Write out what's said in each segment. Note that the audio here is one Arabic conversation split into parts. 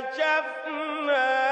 كشفنا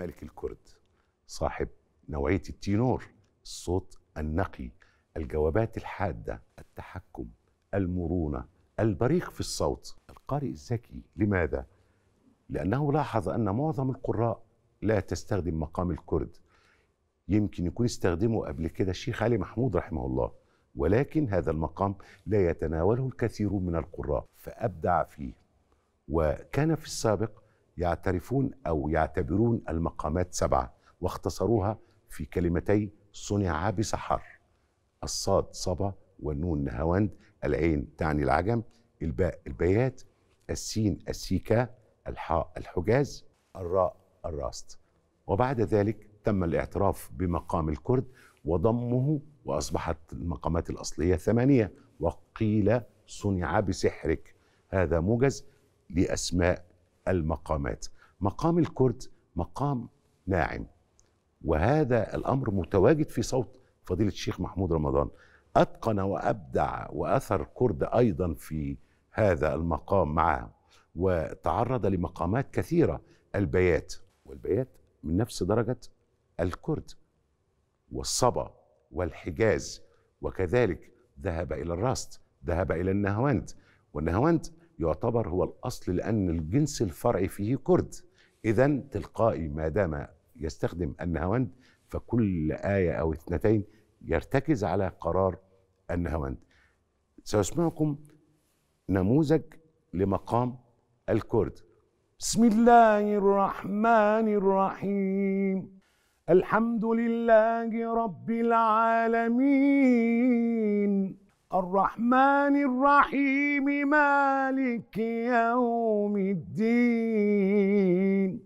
مالك الكرد صاحب نوعية التينور الصوت النقي الجوابات الحادة التحكم المرونة البريق في الصوت القارئ الذكي لماذا؟ لأنه لاحظ أن معظم القراء لا تستخدم مقام الكرد يمكن يكون استخدمه قبل كده الشيخ علي محمود رحمه الله ولكن هذا المقام لا يتناوله الكثير من القراء فأبدع فيه وكان في السابق يعترفون أو يعتبرون المقامات سبعة واختصروها في كلمتي صنع بسحر الصاد صبا والنون نهواند العين تعني العجم الباء البيات السين السيكا الحاء الحجاز الراء الراست وبعد ذلك تم الاعتراف بمقام الكرد وضمه وأصبحت المقامات الأصلية ثمانية وقيل صنع بسحرك هذا موجز لأسماء المقامات مقام الكرد مقام ناعم وهذا الأمر متواجد في صوت فضيلة الشيخ محمود رمضان أتقن وأبدع وأثر كرد أيضا في هذا المقام معه وتعرض لمقامات كثيرة البيات والبيات من نفس درجة الكرد والصبا والحجاز وكذلك ذهب إلى الراست ذهب إلى النهواند والنهواند يعتبر هو الأصل لأن الجنس الفرعي فيه كرد إذا تلقائي ما دام يستخدم النهاوند فكل آية أو اثنتين يرتكز على قرار النهاوند سأسمعكم نموذج لمقام الكرد بسم الله الرحمن الرحيم الحمد لله رب العالمين الرحمن الرحيم مالك يوم الدين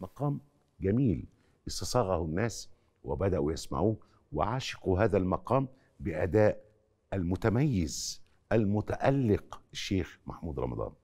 مقام جميل استصاغه الناس وبدأوا يسمعوه وعشقوا هذا المقام بأداء المتميز المتألق الشيخ محمود رمضان